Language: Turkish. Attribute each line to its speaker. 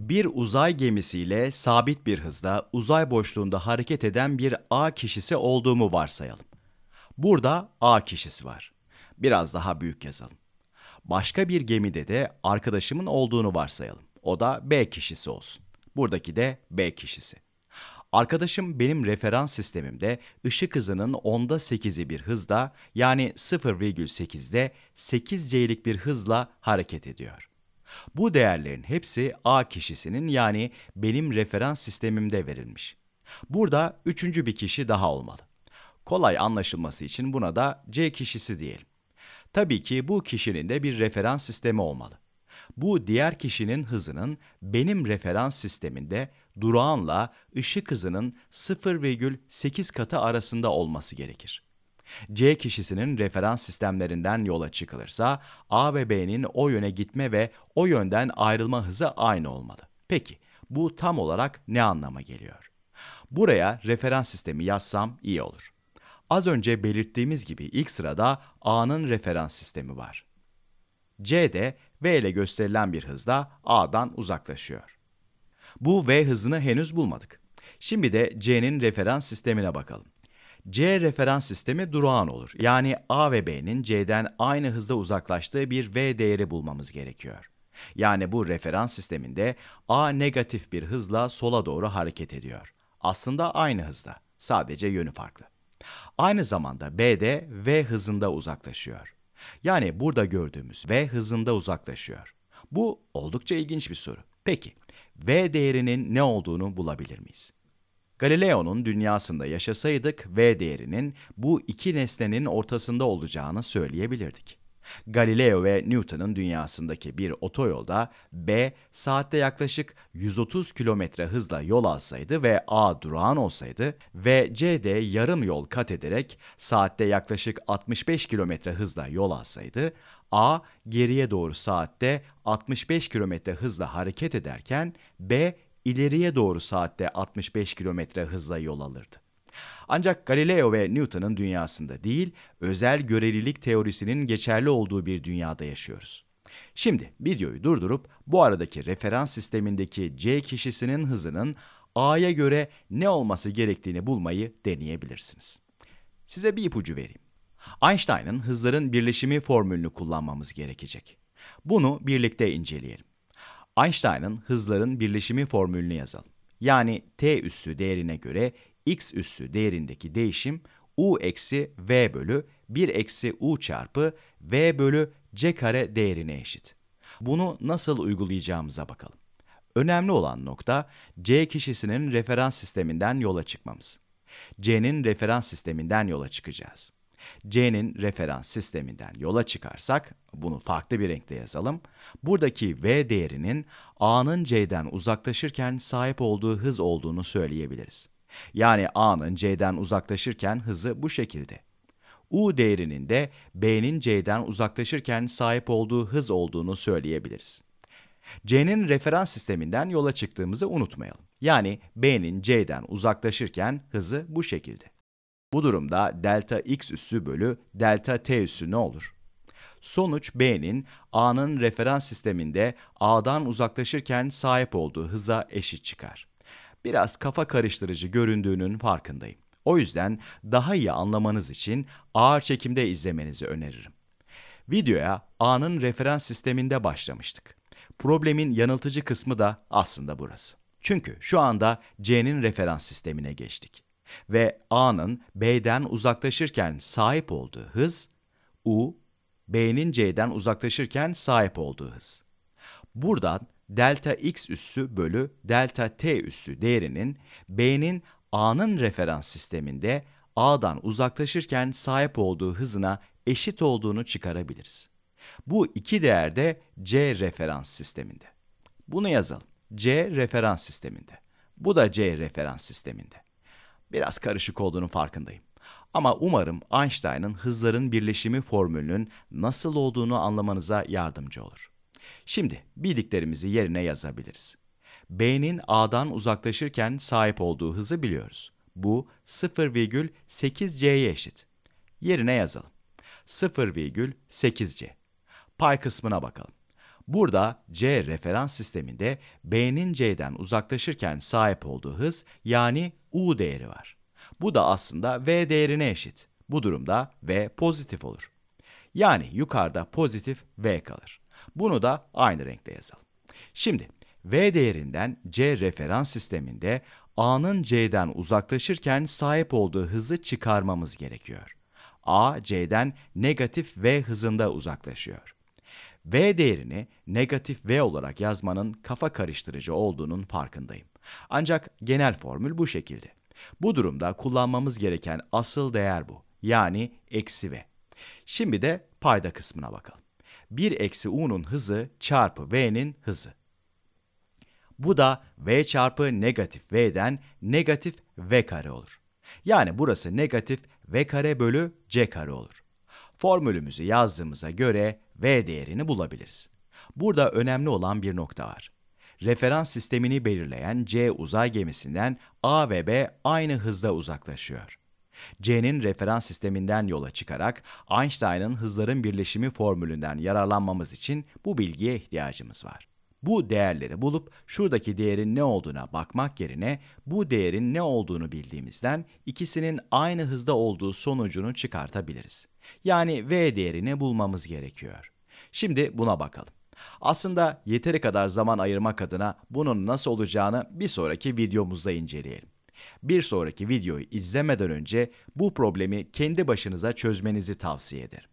Speaker 1: bir uzay gemisiyle sabit bir hızda uzay boşluğunda hareket eden bir A kişisi olduğumu varsayalım. Burada A kişisi var. Biraz daha büyük yazalım. Başka bir gemide de arkadaşımın olduğunu varsayalım. O da B kişisi olsun. Buradaki de B kişisi. Arkadaşım benim referans sistemimde ışık hızının onda 8'i bir hızda yani 0,8'de 8C'lik bir hızla hareket ediyor. Bu değerlerin hepsi A kişisinin yani benim referans sistemimde verilmiş. Burada üçüncü bir kişi daha olmalı. Kolay anlaşılması için buna da C kişisi diyelim. Tabii ki bu kişinin de bir referans sistemi olmalı. Bu diğer kişinin hızının benim referans sisteminde durağanla ışık hızının 0,8 katı arasında olması gerekir. C kişisinin referans sistemlerinden yola çıkılırsa A ve B'nin o yöne gitme ve o yönden ayrılma hızı aynı olmalı. Peki bu tam olarak ne anlama geliyor? Buraya referans sistemi yazsam iyi olur. Az önce belirttiğimiz gibi ilk sırada A'nın referans sistemi var. C de V ile gösterilen bir hızda A'dan uzaklaşıyor. Bu V hızını henüz bulmadık. Şimdi de C'nin referans sistemine bakalım. C referans sistemi durağan olur. Yani A ve B'nin C'den aynı hızda uzaklaştığı bir V değeri bulmamız gerekiyor. Yani bu referans sisteminde A negatif bir hızla sola doğru hareket ediyor. Aslında aynı hızda, sadece yönü farklı. Aynı zamanda B de V hızında uzaklaşıyor. Yani burada gördüğümüz V hızında uzaklaşıyor. Bu oldukça ilginç bir soru. Peki, V değerinin ne olduğunu bulabilir miyiz? Galileo'nun dünyasında yaşasaydık V değerinin bu iki nesnenin ortasında olacağını söyleyebilirdik. Galileo ve Newton'un dünyasındaki bir otoyolda B saatte yaklaşık 130 kilometre hızla yol alsaydı ve A durağan olsaydı ve C de yarım yol kat ederek saatte yaklaşık 65 kilometre hızla yol alsaydı A geriye doğru saatte 65 kilometre hızla hareket ederken B ileriye doğru saatte 65 kilometre hızla yol alırdı. Ancak Galileo ve Newton'ın dünyasında değil, özel görelilik teorisinin geçerli olduğu bir dünyada yaşıyoruz. Şimdi videoyu durdurup bu aradaki referans sistemindeki C kişisinin hızının A'ya göre ne olması gerektiğini bulmayı deneyebilirsiniz. Size bir ipucu vereyim. Einstein'ın hızların birleşimi formülünü kullanmamız gerekecek. Bunu birlikte inceleyelim. Einstein'ın hızların birleşimi formülünü yazalım. Yani t üssü değerine göre x üssü değerindeki değişim u eksi v bölü 1 eksi u çarpı v bölü c kare değerine eşit. Bunu nasıl uygulayacağımıza bakalım. Önemli olan nokta c kişisinin referans sisteminden yola çıkmamız. c'nin referans sisteminden yola çıkacağız. C'nin referans sisteminden yola çıkarsak, bunu farklı bir renkte yazalım. Buradaki V değerinin A'nın C'den uzaklaşırken sahip olduğu hız olduğunu söyleyebiliriz. Yani A'nın C'den uzaklaşırken hızı bu şekilde. U değerinin de B'nin C'den uzaklaşırken sahip olduğu hız olduğunu söyleyebiliriz. C'nin referans sisteminden yola çıktığımızı unutmayalım. Yani B'nin C'den uzaklaşırken hızı bu şekilde. Bu durumda delta x üssü bölü delta t üssü ne olur? Sonuç B'nin A'nın referans sisteminde A'dan uzaklaşırken sahip olduğu hıza eşit çıkar. Biraz kafa karıştırıcı göründüğünün farkındayım. O yüzden daha iyi anlamanız için ağır çekimde izlemenizi öneririm. Videoya A'nın referans sisteminde başlamıştık. Problemin yanıltıcı kısmı da aslında burası. Çünkü şu anda C'nin referans sistemine geçtik ve A'nın B'den uzaklaşırken sahip olduğu hız, U, B'nin C'den uzaklaşırken sahip olduğu hız. Buradan delta x üssü bölü delta t üssü değerinin B'nin A'nın referans sisteminde A'dan uzaklaşırken sahip olduğu hızına eşit olduğunu çıkarabiliriz. Bu iki değer de C referans sisteminde. Bunu yazalım. C referans sisteminde. Bu da C referans sisteminde biraz karışık olduğunun farkındayım. Ama umarım Einstein'ın hızların birleşimi formülünün nasıl olduğunu anlamanıza yardımcı olur. Şimdi bildiklerimizi yerine yazabiliriz. B'nin A'dan uzaklaşırken sahip olduğu hızı biliyoruz. Bu 0,8c'ye eşit. Yerine yazalım. 0,8c. Pay kısmına bakalım. Burada C referans sisteminde B'nin C'den uzaklaşırken sahip olduğu hız yani U değeri var. Bu da aslında V değerine eşit. Bu durumda V pozitif olur. Yani yukarıda pozitif V kalır. Bunu da aynı renkte yazalım. Şimdi V değerinden C referans sisteminde A'nın C'den uzaklaşırken sahip olduğu hızı çıkarmamız gerekiyor. A, C'den negatif V hızında uzaklaşıyor. V değerini negatif V olarak yazmanın kafa karıştırıcı olduğunun farkındayım. Ancak genel formül bu şekilde. Bu durumda kullanmamız gereken asıl değer bu. Yani eksi V. Şimdi de payda kısmına bakalım. 1 eksi u'nun hızı çarpı v'nin hızı. Bu da v çarpı negatif v'den negatif v kare olur. Yani burası negatif v kare bölü c kare olur. Formülümüzü yazdığımıza göre V değerini bulabiliriz. Burada önemli olan bir nokta var. Referans sistemini belirleyen C uzay gemisinden A ve B aynı hızda uzaklaşıyor. C'nin referans sisteminden yola çıkarak Einstein'ın hızların birleşimi formülünden yararlanmamız için bu bilgiye ihtiyacımız var. Bu değerleri bulup şuradaki değerin ne olduğuna bakmak yerine bu değerin ne olduğunu bildiğimizden ikisinin aynı hızda olduğu sonucunu çıkartabiliriz. Yani v değerini bulmamız gerekiyor. Şimdi buna bakalım. Aslında yeteri kadar zaman ayırmak adına bunun nasıl olacağını bir sonraki videomuzda inceleyelim. Bir sonraki videoyu izlemeden önce bu problemi kendi başınıza çözmenizi tavsiye ederim.